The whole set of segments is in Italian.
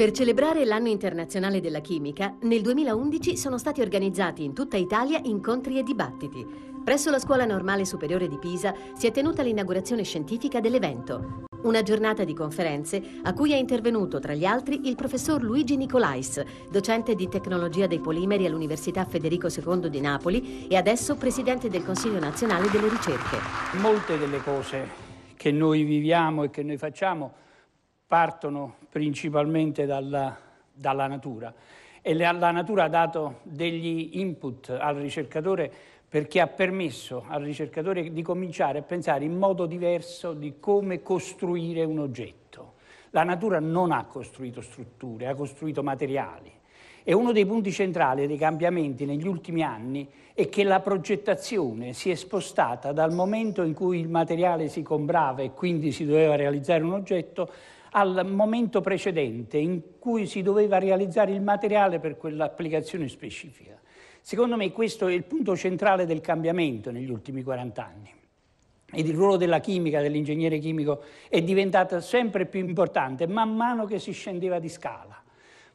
Per celebrare l'anno internazionale della chimica, nel 2011 sono stati organizzati in tutta Italia incontri e dibattiti. Presso la Scuola Normale Superiore di Pisa si è tenuta l'inaugurazione scientifica dell'evento. Una giornata di conferenze a cui è intervenuto, tra gli altri, il professor Luigi Nicolais, docente di tecnologia dei polimeri all'Università Federico II di Napoli e adesso presidente del Consiglio nazionale delle ricerche. Molte delle cose che noi viviamo e che noi facciamo partono principalmente dalla, dalla natura e la natura ha dato degli input al ricercatore perché ha permesso al ricercatore di cominciare a pensare in modo diverso di come costruire un oggetto. La natura non ha costruito strutture, ha costruito materiali. E uno dei punti centrali dei cambiamenti negli ultimi anni è che la progettazione si è spostata dal momento in cui il materiale si comprava e quindi si doveva realizzare un oggetto al momento precedente in cui si doveva realizzare il materiale per quell'applicazione specifica. Secondo me questo è il punto centrale del cambiamento negli ultimi 40 anni ed il ruolo della chimica, dell'ingegnere chimico è diventato sempre più importante man mano che si scendeva di scala,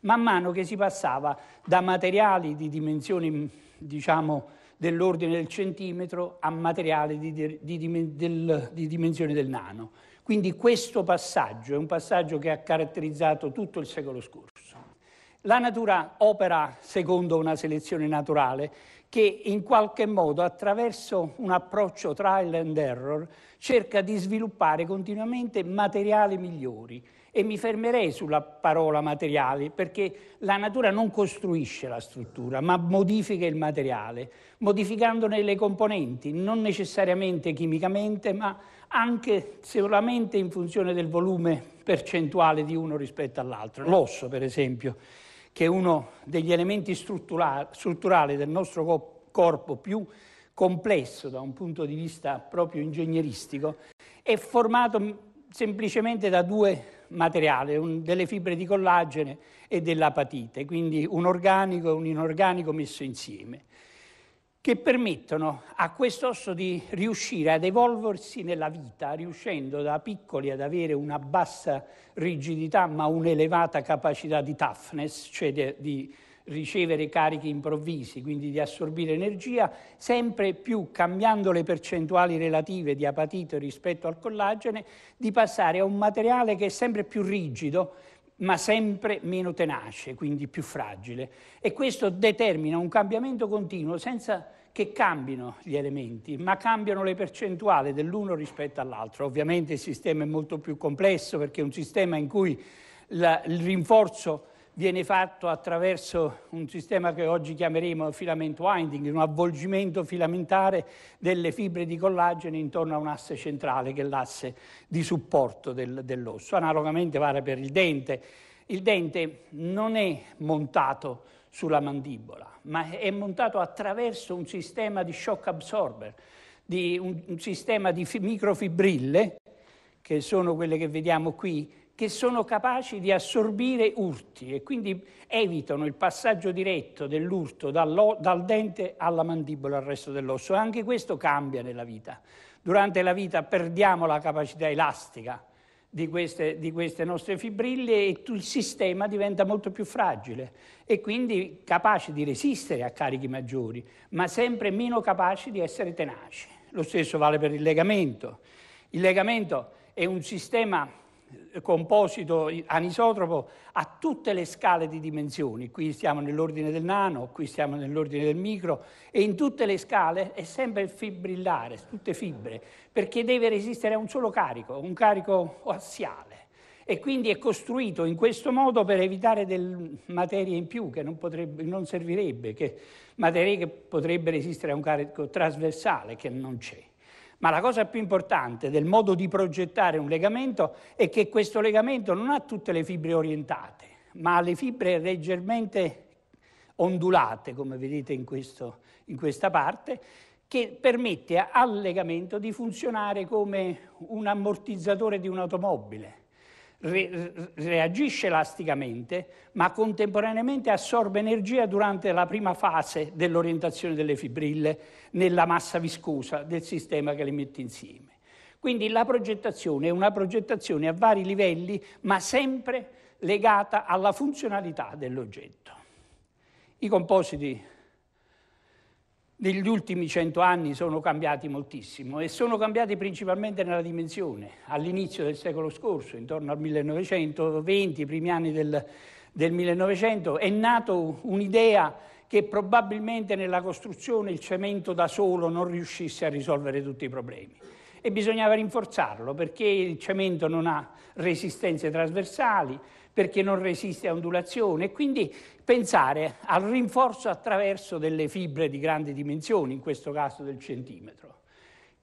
man mano che si passava da materiali di dimensioni diciamo, dell'ordine del centimetro a materiali di, di, di, del, di dimensioni del nano. Quindi questo passaggio è un passaggio che ha caratterizzato tutto il secolo scorso. La natura opera secondo una selezione naturale che in qualche modo attraverso un approccio trial and error cerca di sviluppare continuamente materiali migliori e mi fermerei sulla parola materiali, perché la natura non costruisce la struttura, ma modifica il materiale, modificandone le componenti, non necessariamente chimicamente, ma anche solamente in funzione del volume percentuale di uno rispetto all'altro. L'osso, per esempio, che è uno degli elementi strutturali del nostro corpo più complesso da un punto di vista proprio ingegneristico, è formato semplicemente da due materiale, un, delle fibre di collagene e dell'apatite, quindi un organico e un inorganico messo insieme, che permettono a questo osso di riuscire ad evolversi nella vita, riuscendo da piccoli ad avere una bassa rigidità ma un'elevata capacità di toughness, cioè di, di ricevere carichi improvvisi, quindi di assorbire energia, sempre più cambiando le percentuali relative di apatite rispetto al collagene, di passare a un materiale che è sempre più rigido, ma sempre meno tenace, quindi più fragile. E questo determina un cambiamento continuo senza che cambino gli elementi, ma cambiano le percentuali dell'uno rispetto all'altro. Ovviamente il sistema è molto più complesso perché è un sistema in cui la, il rinforzo viene fatto attraverso un sistema che oggi chiameremo filament winding, un avvolgimento filamentare delle fibre di collagene intorno a un asse centrale che è l'asse di supporto del, dell'osso. Analogamente vale per il dente. Il dente non è montato sulla mandibola, ma è montato attraverso un sistema di shock absorber, di un, un sistema di microfibrille, che sono quelle che vediamo qui, che sono capaci di assorbire urti e quindi evitano il passaggio diretto dell'urto dal dente alla mandibola al resto dell'osso. Anche questo cambia nella vita. Durante la vita perdiamo la capacità elastica di queste, di queste nostre fibrille e il sistema diventa molto più fragile e quindi capace di resistere a carichi maggiori, ma sempre meno capaci di essere tenaci. Lo stesso vale per il legamento. Il legamento è un sistema eh, composito anisotropo a tutte le scale di dimensioni, qui siamo nell'ordine del nano, qui siamo nell'ordine del micro e in tutte le scale è sempre il fibrillare, tutte fibre, perché deve resistere a un solo carico, un carico assiale e quindi è costruito in questo modo per evitare del materia in più che non, potrebbe, non servirebbe, che materie che potrebbero resistere a un carico trasversale che non c'è. Ma la cosa più importante del modo di progettare un legamento è che questo legamento non ha tutte le fibre orientate, ma ha le fibre leggermente ondulate, come vedete in, questo, in questa parte, che permette al legamento di funzionare come un ammortizzatore di un'automobile re, reagisce elasticamente, ma contemporaneamente assorbe energia durante la prima fase dell'orientazione delle fibrille nella massa viscosa del sistema che le mette insieme. Quindi la progettazione è una progettazione a vari livelli, ma sempre legata alla funzionalità dell'oggetto. I compositi negli ultimi cento anni sono cambiati moltissimo e sono cambiati principalmente nella dimensione. All'inizio del secolo scorso, intorno al 1920, i primi anni del, del 1900, è nata un'idea che probabilmente nella costruzione il cemento da solo non riuscisse a risolvere tutti i problemi e bisognava rinforzarlo perché il cemento non ha resistenze trasversali, perché non resiste a ondulazione. Quindi pensare al rinforzo attraverso delle fibre di grandi dimensioni, in questo caso del centimetro.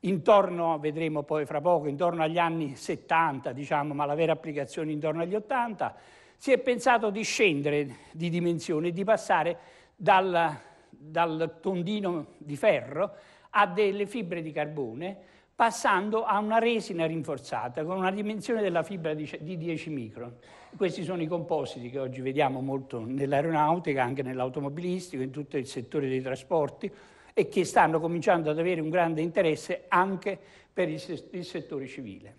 Intorno, vedremo poi fra poco, intorno agli anni 70, diciamo, ma la vera applicazione intorno agli 80, si è pensato di scendere di dimensione, di passare dal, dal tondino di ferro a delle fibre di carbone, passando a una resina rinforzata con una dimensione della fibra di, di 10 micron. Questi sono i compositi che oggi vediamo molto nell'aeronautica, anche nell'automobilistico, in tutto il settore dei trasporti e che stanno cominciando ad avere un grande interesse anche per il, settore civile.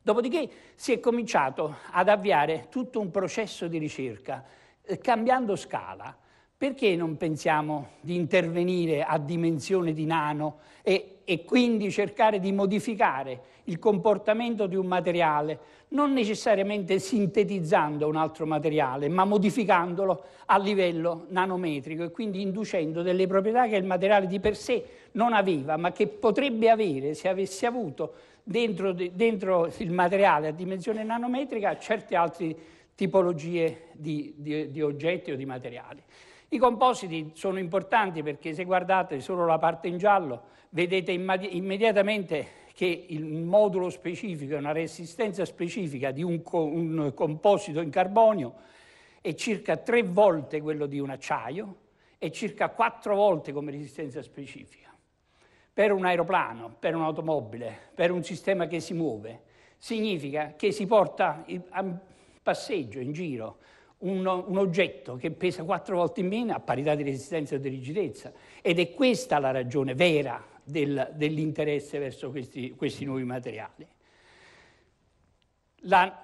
Dopodiché si è cominciato ad avviare tutto un processo di ricerca, eh, cambiando scala, perché non pensiamo di intervenire a dimensione di nano e, e, quindi cercare di modificare il comportamento di un materiale, non necessariamente sintetizzando un altro materiale, ma modificandolo a livello nanometrico e quindi inducendo delle proprietà che il materiale di per sé non aveva, ma che potrebbe avere se avesse avuto dentro, dentro il materiale a dimensione nanometrica certe altre tipologie di, di, di oggetti o di materiali. I compositi sono importanti perché se guardate solo la parte in giallo vedete immediatamente che il modulo specifico è una resistenza specifica di un, co- un composito in carbonio è circa tre volte quello di un acciaio e circa quattro volte come resistenza specifica. Per un aeroplano, per un'automobile, per un sistema che si muove, significa che si porta a passeggio in giro un, un oggetto che pesa quattro volte in meno a parità di resistenza e di rigidezza. Ed è questa la ragione vera del, dell'interesse verso questi, questi nuovi materiali. La,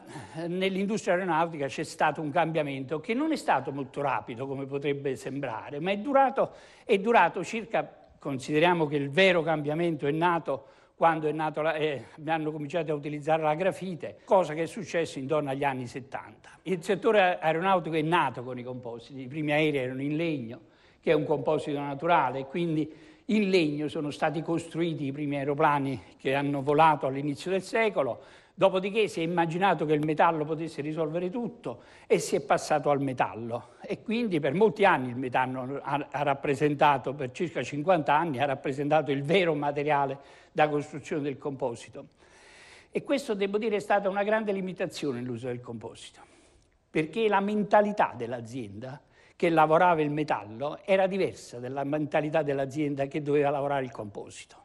nell'industria aeronautica c'è stato un cambiamento che non è stato molto rapido come potrebbe sembrare, ma è durato, è durato circa, consideriamo che il vero cambiamento è nato quando la, eh, hanno cominciato a utilizzare la grafite, cosa che è successa intorno agli anni 70. Il settore aeronautico è nato con i compositi, i primi aerei erano in legno, che è un composito naturale, quindi in legno sono stati costruiti i primi aeroplani che hanno volato all'inizio del secolo, Dopodiché si è immaginato che il metallo potesse risolvere tutto e si è passato al metallo e quindi per molti anni il metallo ha, ha rappresentato, per circa 50 anni, ha rappresentato il vero materiale da costruzione del composito. E questo, devo dire, è stata una grande limitazione nell'uso del composito, perché la mentalità dell'azienda che lavorava il metallo era diversa dalla mentalità dell'azienda che doveva lavorare il composito.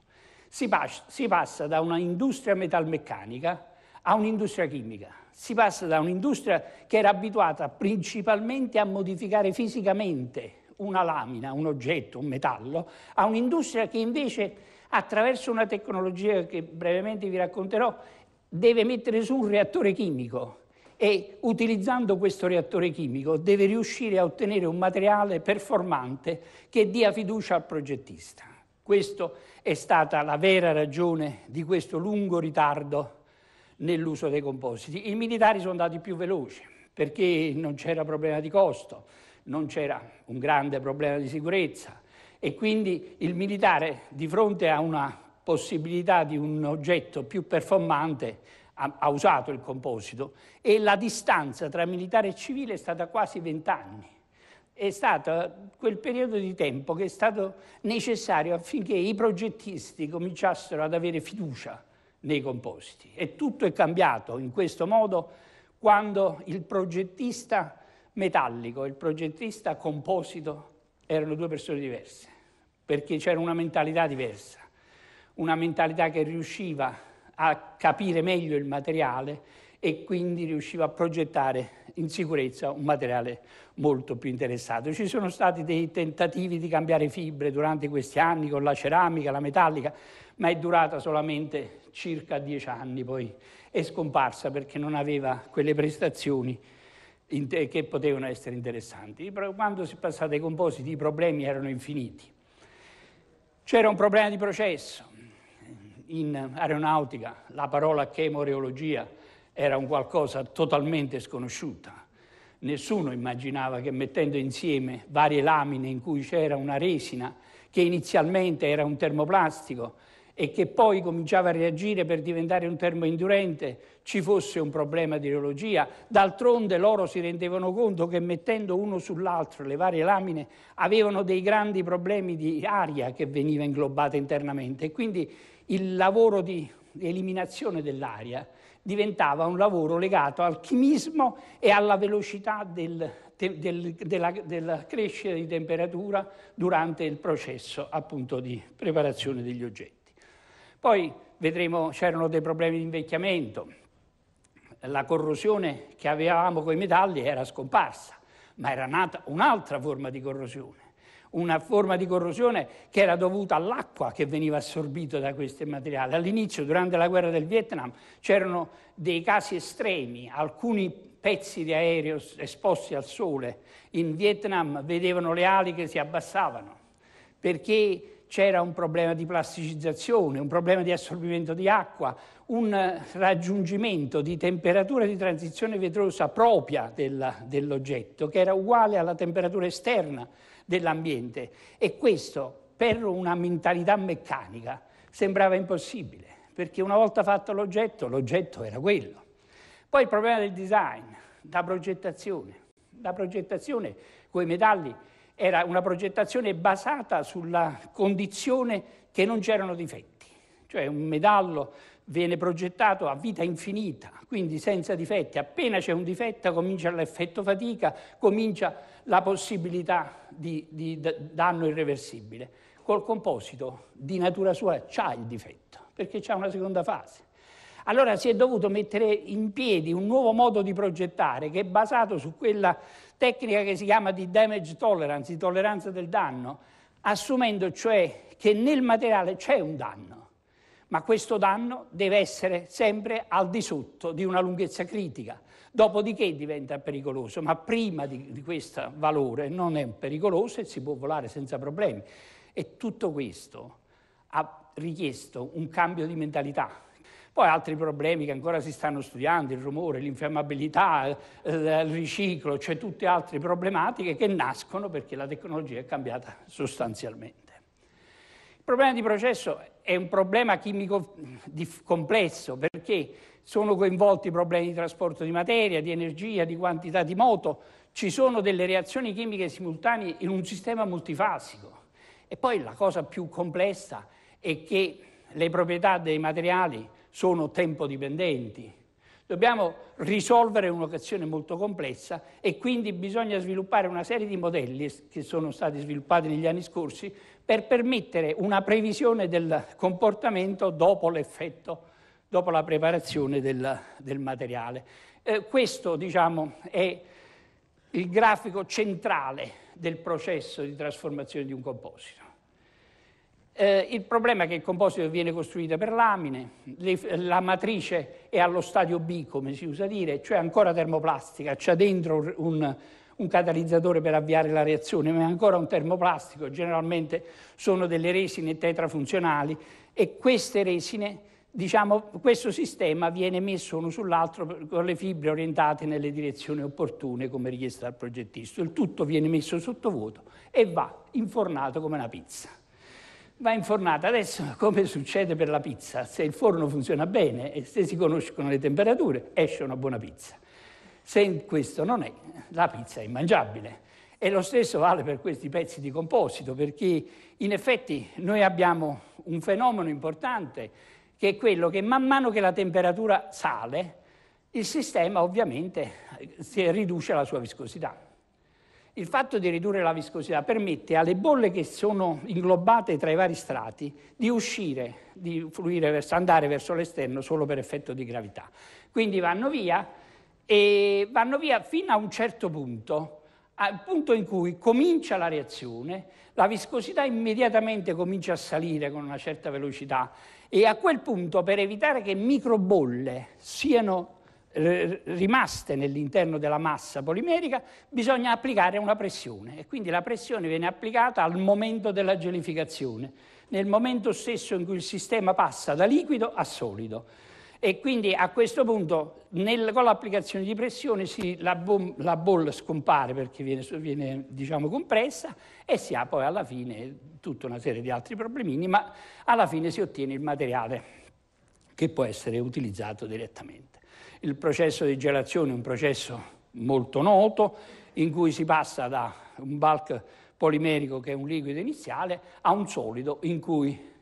Si, pas- si passa da una industria metalmeccanica a un'industria chimica. Si passa da un'industria che era abituata principalmente a modificare fisicamente una lamina, un oggetto, un metallo, a un'industria che invece attraverso una tecnologia che brevemente vi racconterò deve mettere su un reattore chimico e utilizzando questo reattore chimico deve riuscire a ottenere un materiale performante che dia fiducia al progettista. Questa è stata la vera ragione di questo lungo ritardo nell'uso dei compositi. I militari sono andati più veloci perché non c'era problema di costo, non c'era un grande problema di sicurezza e quindi il militare di fronte a una possibilità di un oggetto più performante ha, ha usato il composito e la distanza tra militare e civile è stata quasi vent'anni è stato quel periodo di tempo che è stato necessario affinché i progettisti cominciassero ad avere fiducia nei compositi. E tutto è cambiato in questo modo quando il progettista metallico e il progettista composito erano due persone diverse, perché c'era una mentalità diversa, una mentalità che riusciva a capire meglio il materiale e quindi riusciva a progettare in sicurezza un materiale molto più interessato. Ci sono stati dei tentativi di cambiare fibre durante questi anni con la ceramica, la metallica, ma è durata solamente circa dieci anni poi, è scomparsa perché non aveva quelle prestazioni che potevano essere interessanti. Quando si è passato ai compositi i problemi erano infiniti. C'era un problema di processo. In aeronautica la parola chemoreologia era un qualcosa totalmente sconosciuta. Nessuno immaginava che mettendo insieme varie lamine in cui c'era una resina, che inizialmente era un termoplastico e che poi cominciava a reagire per diventare un termoindurente, ci fosse un problema di reologia. D'altronde loro si rendevano conto che mettendo uno sull'altro le varie lamine avevano dei grandi problemi di aria che veniva inglobata internamente e quindi il lavoro di eliminazione dell'aria diventava un lavoro legato al chimismo e alla velocità del, del, della, della crescita di temperatura durante il processo appunto di preparazione degli oggetti. Poi vedremo, c'erano dei problemi di invecchiamento, la corrosione che avevamo con i metalli era scomparsa, ma era nata un'altra forma di corrosione una forma di corrosione che era dovuta all'acqua che veniva assorbita da questi materiali. All'inizio, durante la guerra del Vietnam, c'erano dei casi estremi, alcuni pezzi di aereo esposti al sole in Vietnam vedevano le ali che si abbassavano perché c'era un problema di plasticizzazione, un problema di assorbimento di acqua, un raggiungimento di temperatura di transizione vetrosa propria della, dell'oggetto, che era uguale alla temperatura esterna dell'ambiente e questo per una mentalità meccanica sembrava impossibile, perché una volta fatto l'oggetto, l'oggetto era quello. Poi il problema del design, la progettazione. La progettazione con i metalli era una progettazione basata sulla condizione che non c'erano difetti, cioè un metallo viene progettato a vita infinita, quindi senza difetti. Appena c'è un difetto comincia l'effetto fatica, comincia la possibilità di, di danno irreversibile. Col composito di natura sua c'ha il difetto, perché c'ha una seconda fase. Allora si è dovuto mettere in piedi un nuovo modo di progettare che è basato su quella tecnica che si chiama di damage tolerance, di tolleranza del danno, assumendo cioè che nel materiale c'è un danno ma questo danno deve essere sempre al di sotto di una lunghezza critica, dopodiché diventa pericoloso, ma prima di, di questo valore non è pericoloso e si può volare senza problemi. E tutto questo ha richiesto un cambio di mentalità. Poi altri problemi che ancora si stanno studiando, il rumore, l'infiammabilità, eh, il riciclo, cioè tutte altre problematiche che nascono perché la tecnologia è cambiata sostanzialmente problema di processo è un problema chimico complesso perché sono coinvolti problemi di trasporto di materia, di energia, di quantità di moto, ci sono delle reazioni chimiche simultanee in un sistema multifasico. E poi la cosa più complessa è che le proprietà dei materiali sono tempo-dipendenti. Dobbiamo risolvere un'occasione molto complessa e quindi bisogna sviluppare una serie di modelli che sono stati sviluppati negli anni scorsi per permettere una previsione del comportamento dopo l'effetto, dopo la preparazione del, del materiale. Eh, questo diciamo, è il grafico centrale del processo di trasformazione di un composito. Eh, il problema è che il composito viene costruito per lamine, le, la matrice è allo stadio B, come si usa dire, cioè ancora termoplastica, c'è dentro un, un catalizzatore per avviare la reazione, ma è ancora un termoplastico, generalmente sono delle resine tetrafunzionali e queste resine, diciamo, questo sistema viene messo uno sull'altro con le fibre orientate nelle direzioni opportune come richiesto dal progettista. Il tutto viene messo sottovuoto e va infornato come una pizza va infornata. Adesso, come succede per la pizza, se il forno funziona bene e se si conoscono le temperature, esce una buona pizza. Se questo non è, la pizza è immangiabile. E lo stesso vale per questi pezzi di composito, perché in effetti noi abbiamo un fenomeno importante che è quello che man mano che la temperatura sale, il sistema ovviamente eh, riduce la sua viscosità. Il fatto di ridurre la viscosità permette alle bolle che sono inglobate tra i vari strati di uscire, di fluire, andare verso l'esterno solo per effetto di gravità. Quindi vanno via e vanno via fino a un certo punto, al punto in cui comincia la reazione, la viscosità immediatamente comincia a salire con una certa velocità e a quel punto per evitare che microbolle siano eh, rimaste nell'interno della massa polimerica, bisogna applicare una pressione e quindi la pressione viene applicata al momento della gelificazione, nel momento stesso in cui il sistema passa da liquido a solido. E quindi a questo punto nel, con l'applicazione di pressione si, la, bom, la, bolla scompare perché viene, viene diciamo, compressa e si ha poi alla fine tutta una serie di altri problemini, ma alla fine si ottiene il materiale che può essere utilizzato direttamente. Il processo di gelazione è un processo molto noto in cui si passa da un bulk polimerico che è un liquido iniziale a un solido in cui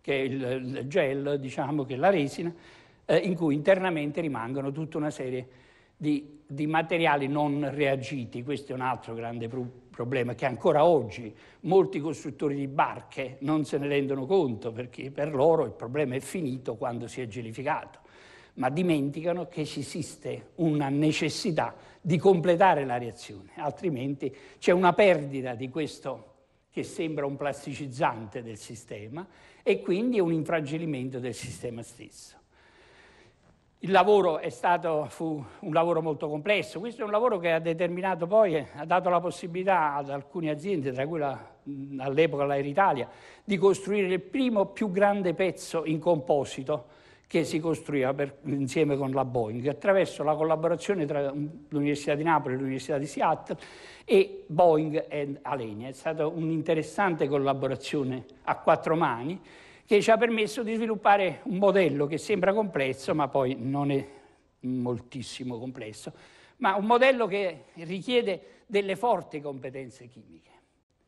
che è il gel, diciamo che è la resina eh, in cui internamente rimangono tutta una serie di, di, materiali non reagiti. Questo è un altro grande pro- problema che ancora oggi molti costruttori di barche non se ne rendono conto perché per loro il problema è finito quando si è gelificato ma dimenticano che esiste una necessità di completare la reazione, altrimenti c'è una perdita di questo che sembra un plasticizzante del sistema e quindi un infragilimento del sistema stesso. Il lavoro è stato, fu un lavoro molto complesso, questo è un lavoro che ha determinato poi, ha dato la possibilità ad alcune aziende, tra cui la, all'epoca l'Air Italia, di costruire il primo più grande pezzo in composito che si costruiva per, insieme con la Boeing, attraverso la collaborazione tra l'Università di Napoli, e l'Università di Seattle e Boeing e Alenia. È stata un'interessante collaborazione a quattro mani che ci ha permesso di sviluppare un modello che sembra complesso, ma poi non è moltissimo complesso, ma un modello che richiede delle forti competenze chimiche,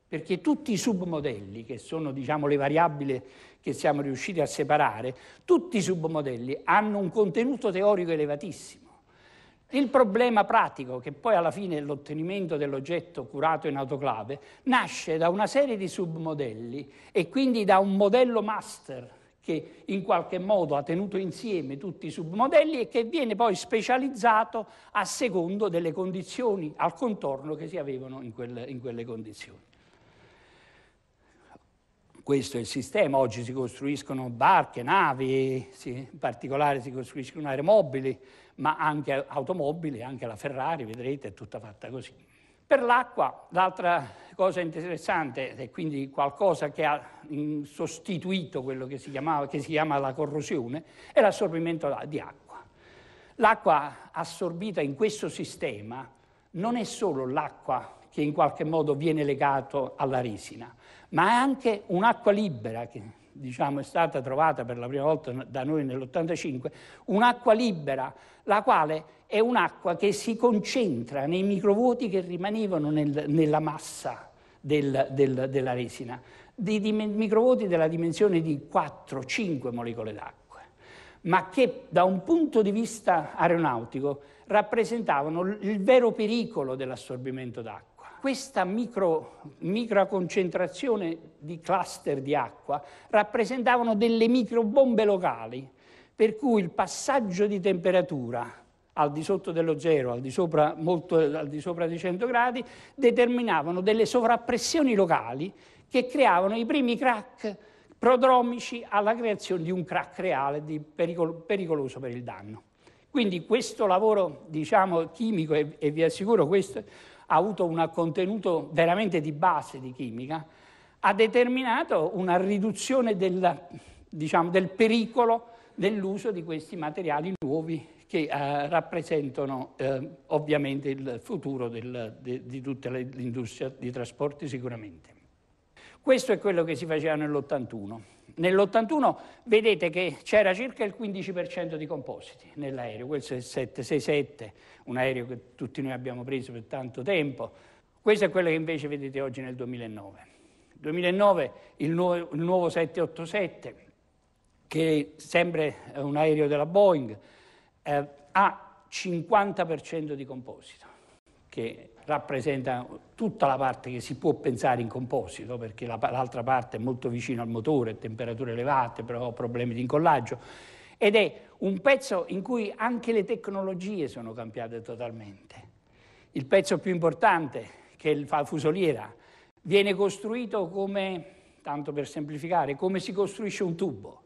perché tutti i submodelli, che sono diciamo, le variabili che siamo riusciti a separare, tutti i submodelli hanno un contenuto teorico elevatissimo il problema pratico, che poi alla fine è l'ottenimento dell'oggetto curato in autoclave, nasce da una serie di submodelli e quindi da un modello master che in qualche modo ha tenuto insieme tutti i submodelli e che viene poi specializzato a secondo delle condizioni al contorno che si avevano in quelle, in quelle condizioni questo è il sistema, oggi si costruiscono barche, navi, sì, in particolare si costruiscono aeromobili, ma anche automobili, anche la Ferrari, vedrete, è tutta fatta così. Per l'acqua, l'altra cosa interessante, è quindi qualcosa che ha sostituito quello che si, chiamava, che si chiama la corrosione, è l'assorbimento di acqua. L'acqua assorbita in questo sistema non è solo l'acqua che in qualche modo viene legato alla resina, ma è anche un'acqua libera che diciamo, è stata trovata per la prima volta da noi nell'85, un'acqua libera, la quale è un'acqua che si concentra nei microvuoti che rimanevano nel, nella massa del, del, della resina, dei di microvuoti della dimensione di 4-5 molecole d'acqua ma che da un punto di vista aeronautico rappresentavano il vero pericolo dell'assorbimento d'acqua questa micro, microconcentrazione di cluster di acqua rappresentavano delle microbombe locali, per cui il passaggio di temperatura al di sotto dello zero, al di sopra, molto, al di sopra di 100 gradi, determinavano delle sovrappressioni locali che creavano i primi crack prodromici alla creazione di un crack reale pericolo, pericoloso per il danno. Quindi questo lavoro diciamo, chimico, e, e vi assicuro questo ha avuto un contenuto veramente di base di chimica, ha determinato una riduzione del, diciamo, del pericolo dell'uso di questi materiali nuovi che eh, rappresentano eh, ovviamente il futuro del, de, di tutta l'industria dei trasporti sicuramente. Questo è quello che si faceva nell'81. Nell'81 vedete che c'era circa il 15% di compositi nell'aereo, questo è il 767, un aereo che tutti noi abbiamo preso per tanto tempo. Questo è quello che invece vedete oggi nel 2009. 2009 il nuovo, il nuovo 787, che è sempre eh, un aereo della Boeing, eh, ha 50% di composito, che rappresenta tutta la parte che si può pensare in composito, perché l'altra parte è molto vicina al motore, temperature elevate, però problemi di incollaggio, ed è un pezzo in cui anche le tecnologie sono cambiate totalmente. Il pezzo più importante, che è la fusoliera, viene costruito come, tanto per semplificare, come si costruisce un tubo.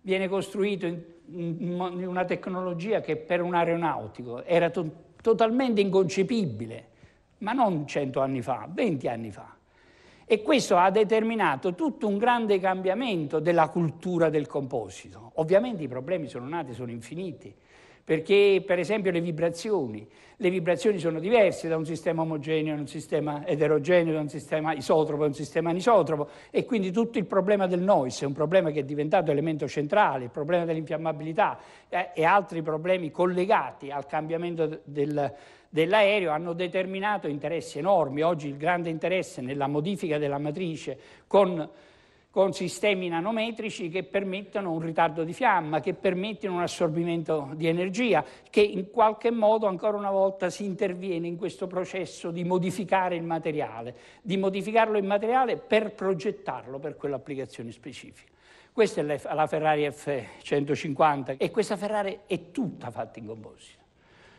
Viene costruito in una tecnologia che per un aeronautico era to- totalmente inconcepibile ma non cento anni fa, venti anni fa. E questo ha determinato tutto un grande cambiamento della cultura del composito. Ovviamente i problemi sono nati, sono infiniti, perché per esempio le vibrazioni, le vibrazioni sono diverse da un sistema omogeneo a un sistema eterogeneo, da un sistema isotropo a un sistema anisotropo e quindi tutto il problema del noise è un problema che è diventato elemento centrale, il problema dell'infiammabilità eh, e altri problemi collegati al cambiamento del, dell'aereo hanno determinato interessi enormi. Oggi il grande interesse nella modifica della matrice con, con sistemi nanometrici che permettono un ritardo di fiamma, che permettono un assorbimento di energia, che in qualche modo ancora una volta si interviene in questo processo di modificare il materiale, di modificarlo in materiale per progettarlo per quell'applicazione specifica. Questa è la Ferrari F150 e questa Ferrari è tutta fatta in composito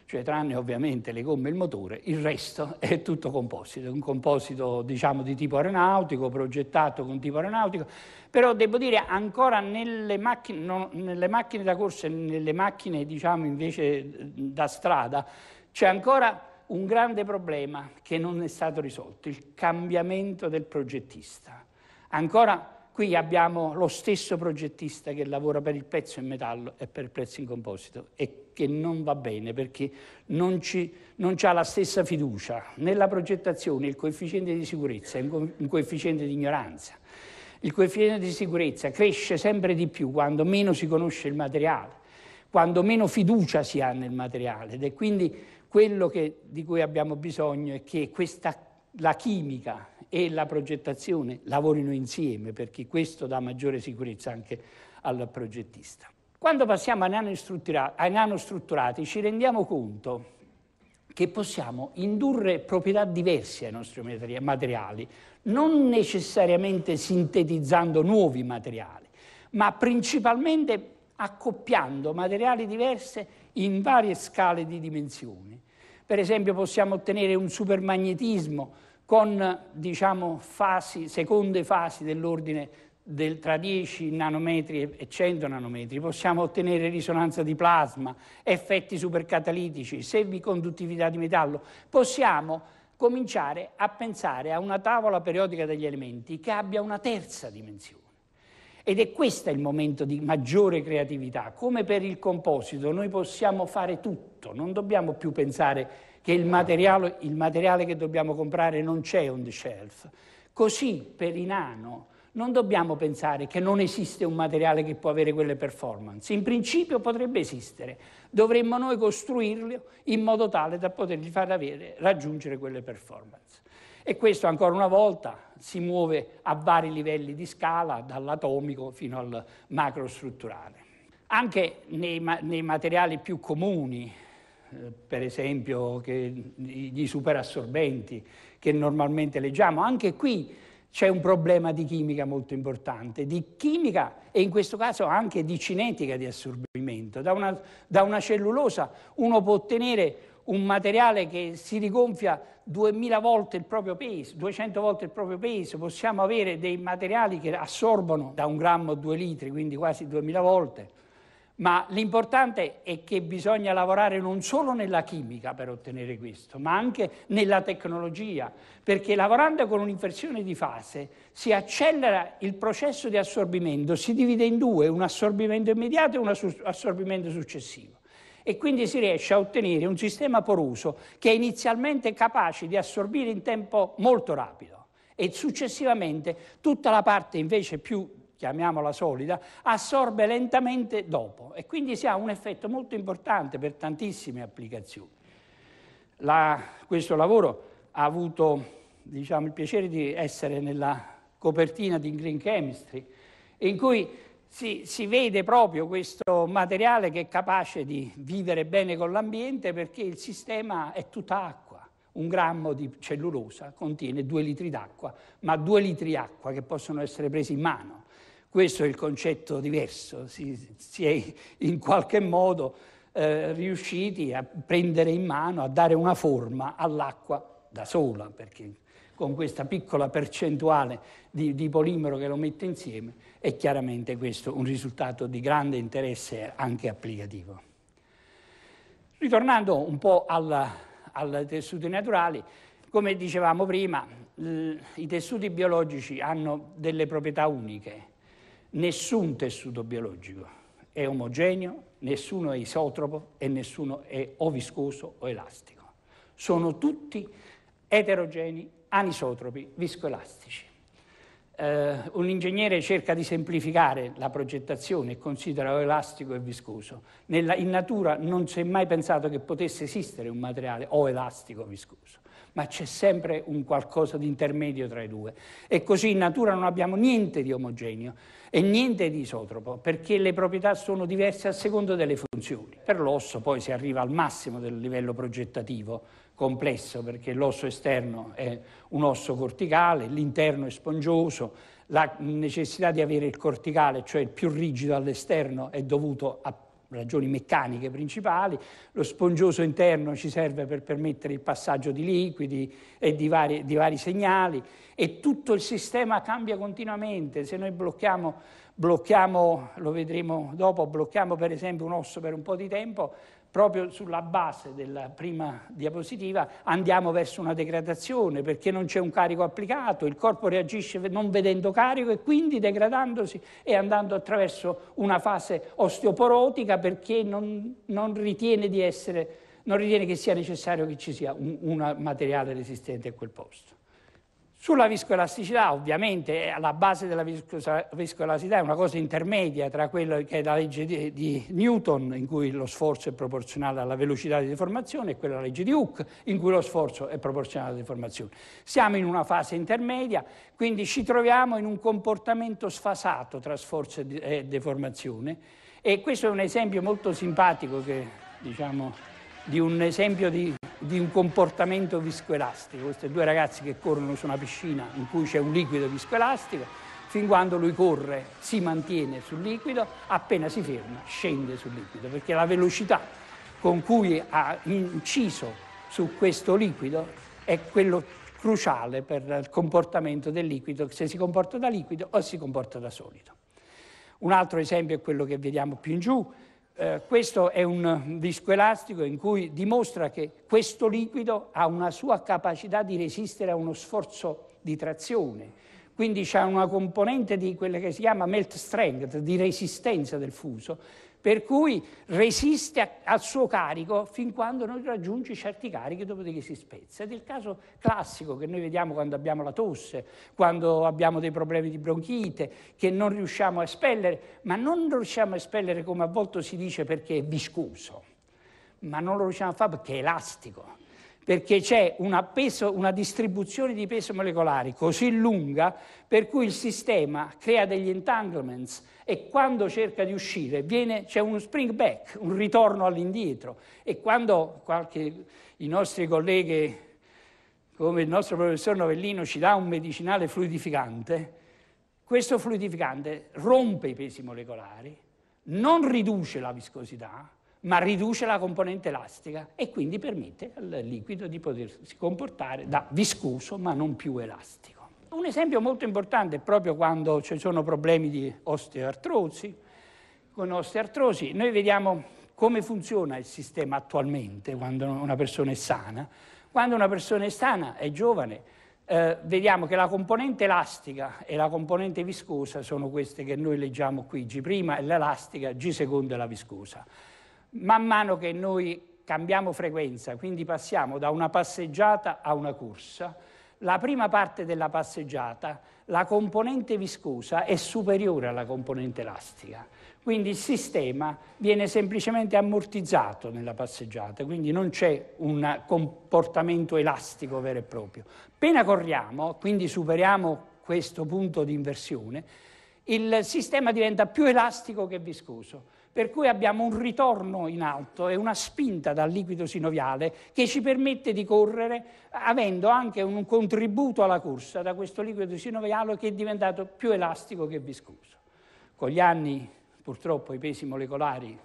cioè tranne ovviamente le gomme e il motore, il resto è tutto composito, un composito diciamo di tipo aeronautico, progettato con tipo aeronautico, però devo dire ancora nelle macchine, no, nelle macchine da corsa e nelle macchine diciamo invece da strada c'è ancora un grande problema che non è stato risolto, il cambiamento del progettista. Ancora Qui abbiamo lo stesso progettista che lavora per il pezzo in metallo e per il pezzo in composito e che non va bene perché non, ci, non ha la stessa fiducia. Nella progettazione il coefficiente di sicurezza è un coefficiente di ignoranza. Il coefficiente di sicurezza cresce sempre di più quando meno si conosce il materiale, quando meno fiducia si ha nel materiale ed è quindi quello che, di cui abbiamo bisogno è che questa, la chimica e la progettazione lavorino insieme perché questo dà maggiore sicurezza anche al progettista. Quando passiamo ai nanostrutturati, ai nanostrutturati ci rendiamo conto che possiamo indurre proprietà diverse ai nostri materiali, non necessariamente sintetizzando nuovi materiali, ma principalmente accoppiando materiali diverse in varie scale di dimensioni. Per esempio possiamo ottenere un supermagnetismo con diciamo, fasi, seconde fasi dell'ordine del, tra 10 nanometri e 100 nanometri, possiamo ottenere risonanza di plasma, effetti supercatalitici, semiconduttività di metallo, possiamo cominciare a pensare a una tavola periodica degli elementi che abbia una terza dimensione. Ed è questo il momento di maggiore creatività. Come per il composito, noi possiamo fare tutto, non dobbiamo più pensare che il materiale, il materiale che dobbiamo comprare non c'è on the shelf. Così per i nano non dobbiamo pensare che non esiste un materiale che può avere quelle performance. In principio potrebbe esistere, dovremmo noi costruirlo in modo tale da potergli far avere, raggiungere quelle performance. E questo ancora una volta si muove a vari livelli di scala, dall'atomico fino al macrostrutturale. Anche nei, nei materiali più comuni, per esempio che, gli superassorbenti che normalmente leggiamo. Anche qui c'è un problema di chimica molto importante, di chimica e in questo caso anche di cinetica di assorbimento. Da una, da una cellulosa uno può ottenere un materiale che si rigonfia 2000 volte il proprio peso, 200 volte il proprio peso, possiamo avere dei materiali che assorbono da un grammo 2 litri, quindi quasi 2000 volte. Ma l'importante è che bisogna lavorare non solo nella chimica per ottenere questo, ma anche nella tecnologia, perché lavorando con un'inversione di fase si accelera il processo di assorbimento, si divide in due, un assorbimento immediato e un assorbimento successivo. E quindi si riesce a ottenere un sistema poroso che è inizialmente capace di assorbire in tempo molto rapido e successivamente tutta la parte invece più chiamiamola solida, assorbe lentamente dopo e quindi si ha un effetto molto importante per tantissime applicazioni. La, questo lavoro ha avuto diciamo, il piacere di essere nella copertina di Green Chemistry, in cui si, si, vede proprio questo materiale che è capace di vivere bene con l'ambiente perché il sistema è tutta acqua. Un grammo di cellulosa contiene due litri d'acqua, ma due litri d'acqua che possono essere presi in mano. Questo è il concetto diverso, si, si è in qualche modo eh, riusciti a prendere in mano, a dare una forma all'acqua da sola, perché con questa piccola percentuale di, di polimero che lo mette insieme è chiaramente questo un risultato di grande interesse anche applicativo. Ritornando un po' ai tessuti naturali, come dicevamo prima, l, i tessuti biologici hanno delle proprietà uniche Nessun tessuto biologico è omogeneo, nessuno è isotropo e nessuno è o viscoso o elastico. Sono tutti eterogenei, anisotropi, viscoelastici. Eh, un ingegnere cerca di semplificare la progettazione e considera o elastico e viscoso. Nella, in natura non si è mai pensato che potesse esistere un materiale o elastico o viscoso, ma c'è sempre un qualcosa di intermedio tra i due. E così in natura non abbiamo niente di omogeneo e niente di isotropo perché le proprietà sono diverse a seconda delle funzioni. Per l'osso poi si arriva al massimo del livello progettativo complesso perché l'osso esterno è un osso corticale, l'interno è spongioso, la necessità di avere il corticale, cioè il più rigido all'esterno, è dovuto a ragioni meccaniche principali, lo spongioso interno ci serve per permettere il passaggio di liquidi e di vari, di vari segnali e tutto il sistema cambia continuamente, se noi blocchiamo, blocchiamo, lo vedremo dopo, blocchiamo per esempio un osso per un po' di tempo, proprio sulla base della prima diapositiva, andiamo verso una degradazione perché non c'è un carico applicato, il corpo reagisce non vedendo carico e quindi degradandosi e andando attraverso una fase osteoporotica perché non, non, ritiene, essere, non ritiene, che sia necessario che ci sia un, un materiale resistente a quel posto. Sulla viscoelasticità, ovviamente, eh, alla base della viscoelasticità è una cosa intermedia tra quella che è la legge di, di, Newton, in cui lo sforzo è proporzionale alla velocità di deformazione, e quella della legge di Hooke, in cui lo sforzo è proporzionale alla deformazione. Siamo in una fase intermedia, quindi ci troviamo in un comportamento sfasato tra sforzo e deformazione, e questo è un esempio molto simpatico che, diciamo, di un esempio di, di un comportamento viscoelastico, questi due ragazzi che corrono su una piscina in cui c'è un liquido viscoelastico, fin quando lui corre si mantiene sul liquido, appena si ferma scende sul liquido, perché la velocità con cui ha inciso su questo liquido è quello cruciale per il comportamento del liquido, se si comporta da liquido o si comporta da solido. Un altro esempio è quello che vediamo più in giù, eh, questo è un disco elastico in cui dimostra che questo liquido ha una sua capacità di resistere a uno sforzo di trazione, quindi c'è una componente di quella che si chiama melt strength, di resistenza del fuso, per cui resiste a, al suo carico fin quando non raggiunge certi carichi dopo che si spezza. Ed è il caso classico che noi vediamo quando abbiamo la tosse, quando abbiamo dei problemi di bronchite, che non riusciamo a espellere, ma non riusciamo a espellere come a volte si dice perché è viscoso, ma non lo riusciamo a fare perché è elastico perché c'è una, peso, una distribuzione di peso molecolari così lunga per cui il sistema crea degli entanglements e quando cerca di uscire viene, c'è uno spring back, un ritorno all'indietro e quando qualche, i nostri colleghi, come il nostro professor Novellino, ci dà un medicinale fluidificante, questo fluidificante rompe i pesi molecolari, non riduce la viscosità, ma riduce la componente elastica e quindi permette al liquido di potersi comportare da viscoso ma non più elastico. Un esempio molto importante è proprio quando ci sono problemi di osteoartrosi. Con osteoartrosi noi vediamo come funziona il sistema attualmente quando una persona è sana. Quando una persona è sana, è giovane, eh, vediamo che la componente elastica e la componente viscosa sono queste che noi leggiamo qui, G' è l'elastica, G secondo è la viscosa man mano che noi cambiamo frequenza, quindi passiamo da una passeggiata a una corsa, la prima parte della passeggiata, la componente viscosa è superiore alla componente elastica. Quindi il sistema viene semplicemente ammortizzato nella passeggiata, quindi non c'è un comportamento elastico vero e proprio. Appena corriamo, quindi superiamo questo punto di inversione, il sistema diventa più elastico che viscoso per cui abbiamo un ritorno in alto e una spinta dal liquido sinoviale che ci permette di correre avendo anche un contributo alla corsa da questo liquido sinoviale che è diventato più elastico che viscoso. Con gli anni purtroppo i pesi molecolari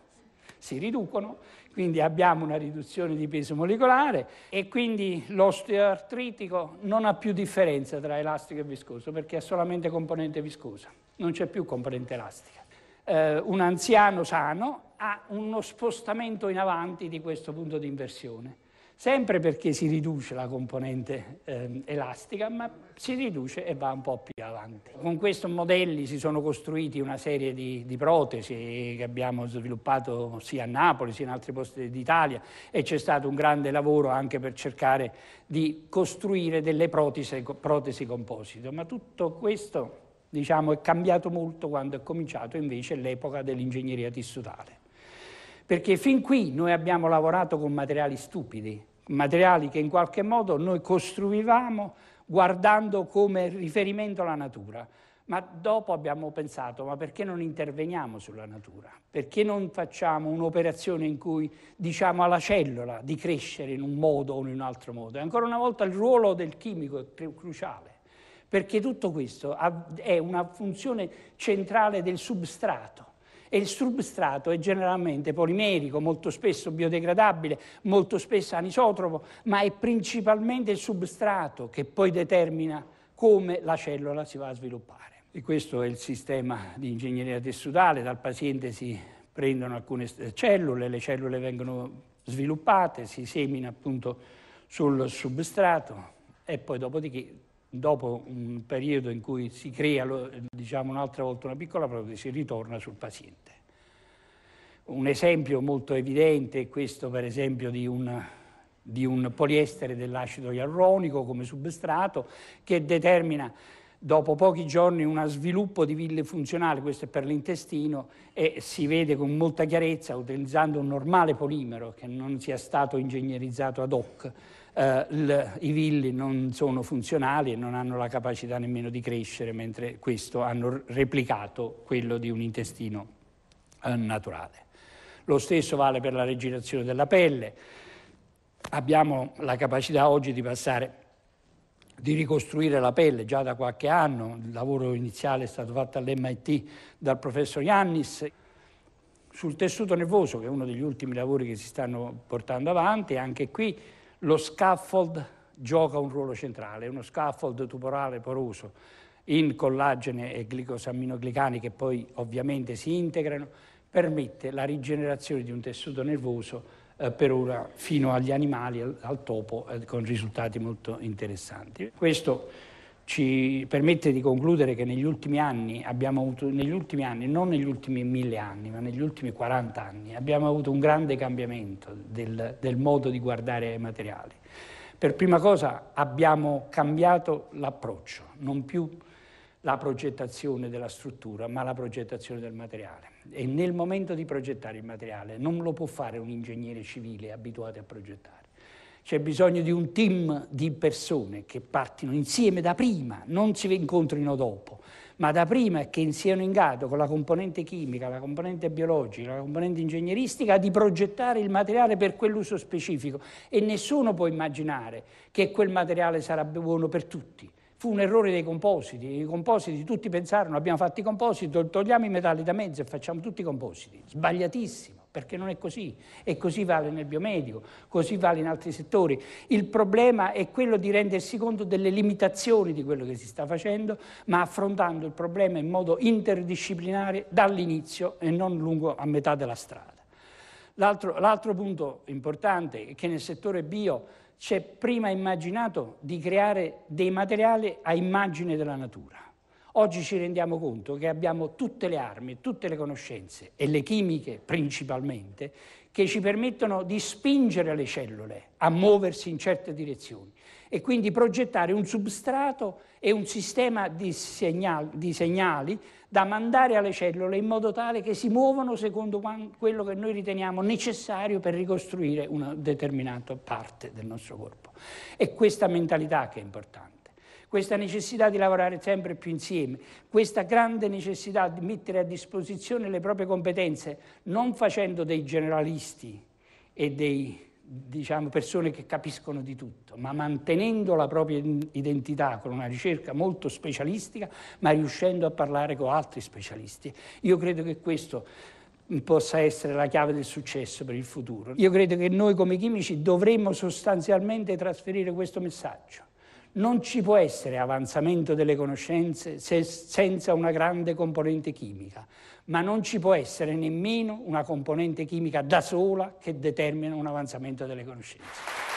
si riducono, quindi abbiamo una riduzione di peso molecolare e quindi l'osteoartritico non ha più differenza tra elastico e viscoso perché ha solamente componente viscosa, non c'è più componente elastica eh, un anziano sano ha uno spostamento in avanti di questo punto di inversione, sempre perché si riduce la componente eh, elastica, ma si riduce e va un po' più avanti. Con questi modelli si sono costruiti una serie di, di protesi che abbiamo sviluppato sia a Napoli sia in altri posti d'Italia e c'è stato un grande lavoro anche per cercare di costruire delle protesi, protesi composite, ma tutto questo diciamo, è cambiato molto quando è cominciato invece l'epoca dell'ingegneria tissutale. Perché fin qui noi abbiamo lavorato con materiali stupidi, materiali che in qualche modo noi costruivamo guardando come riferimento la natura. Ma dopo abbiamo pensato, ma perché non interveniamo sulla natura? Perché non facciamo un'operazione in cui diciamo alla cellula di crescere in un modo o in un altro modo? E ancora una volta il ruolo del chimico è cruciale perché tutto questo è una funzione centrale del substrato e il substrato è generalmente polimerico, molto spesso biodegradabile, molto spesso anisotropo, ma è principalmente il substrato che poi determina come la cellula si va a sviluppare. E questo è il sistema di ingegneria tessutale, dal paziente si prendono alcune cellule, le cellule vengono sviluppate, si semina appunto sul substrato e poi dopodiché dopo un periodo in cui si crea diciamo, un'altra volta una piccola protesi, si ritorna sul paziente. Un esempio molto evidente è questo per esempio di un, di un poliestere dell'acido ialuronico come substrato che determina dopo pochi giorni uno sviluppo di ville funzionali, questo è per l'intestino, e si vede con molta chiarezza, utilizzando un normale polimero che non sia stato ingegnerizzato ad hoc, eh, l, i villi non sono funzionali e non hanno la capacità nemmeno di crescere, mentre questo hanno replicato quello di un intestino eh, naturale. Lo stesso vale per la regenerazione della pelle. Abbiamo la capacità oggi di passare di ricostruire la pelle già da qualche anno, il lavoro iniziale è stato fatto all'MIT dal professor Iannis. Sul tessuto nervoso, che è uno degli ultimi lavori che si stanno portando avanti, anche qui lo scaffold gioca un ruolo centrale, uno scaffold tuporale poroso in collagene e glicosaminoglicani che poi ovviamente si integrano, permette la rigenerazione di un tessuto nervoso eh, per ora fino agli animali, al, al topo, eh, con risultati molto interessanti. Questo ci permette di concludere che negli ultimi anni abbiamo avuto, negli ultimi anni, non negli ultimi mille anni, ma negli ultimi 40 anni, abbiamo avuto un grande cambiamento del, del modo di guardare ai materiali. Per prima cosa abbiamo cambiato l'approccio, non più la progettazione della struttura, ma la progettazione del materiale. E nel momento di progettare il materiale non lo può fare un ingegnere civile abituato a progettare. C'è bisogno di un team di persone che partino insieme da prima, non si incontrino dopo, ma da prima e che siano in grado con la componente chimica, la componente biologica, la componente ingegneristica di progettare il materiale per quell'uso specifico e nessuno può immaginare che quel materiale sarà buono per tutti fu un errore dei compositi, i compositi tutti pensarono abbiamo fatto i compositi, togliamo i metalli da mezzo e facciamo tutti i compositi, sbagliatissimo perché non è così e così vale nel biomedico, così vale in altri settori. Il problema è quello di rendersi conto delle limitazioni di quello che si sta facendo, ma affrontando il problema in modo interdisciplinare dall'inizio e non lungo a metà della strada. L'altro, l'altro punto importante è che nel settore bio si è prima immaginato di creare dei materiali a immagine della natura. Oggi ci rendiamo conto che abbiamo tutte le armi, tutte le conoscenze, e le chimiche principalmente, che ci permettono di spingere le cellule a muoversi in certe direzioni e quindi progettare un substrato e un sistema di segnali, di segnali da mandare alle cellule in modo tale che si muovano secondo quello che noi riteniamo necessario per ricostruire una determinata parte del nostro corpo. È questa mentalità che è importante questa necessità di lavorare sempre più insieme, questa grande necessità di mettere a disposizione le proprie competenze, non facendo dei generalisti e dei diciamo, persone che capiscono di tutto, ma mantenendo la propria identità con una ricerca molto specialistica, ma riuscendo a parlare con altri specialisti. Io credo che questo possa essere la chiave del successo per il futuro. Io credo che noi come chimici dovremmo sostanzialmente trasferire questo messaggio. Non ci può essere avanzamento delle conoscenze se, senza una grande componente chimica, ma non ci può essere nemmeno una componente chimica da sola che determina un avanzamento delle conoscenze.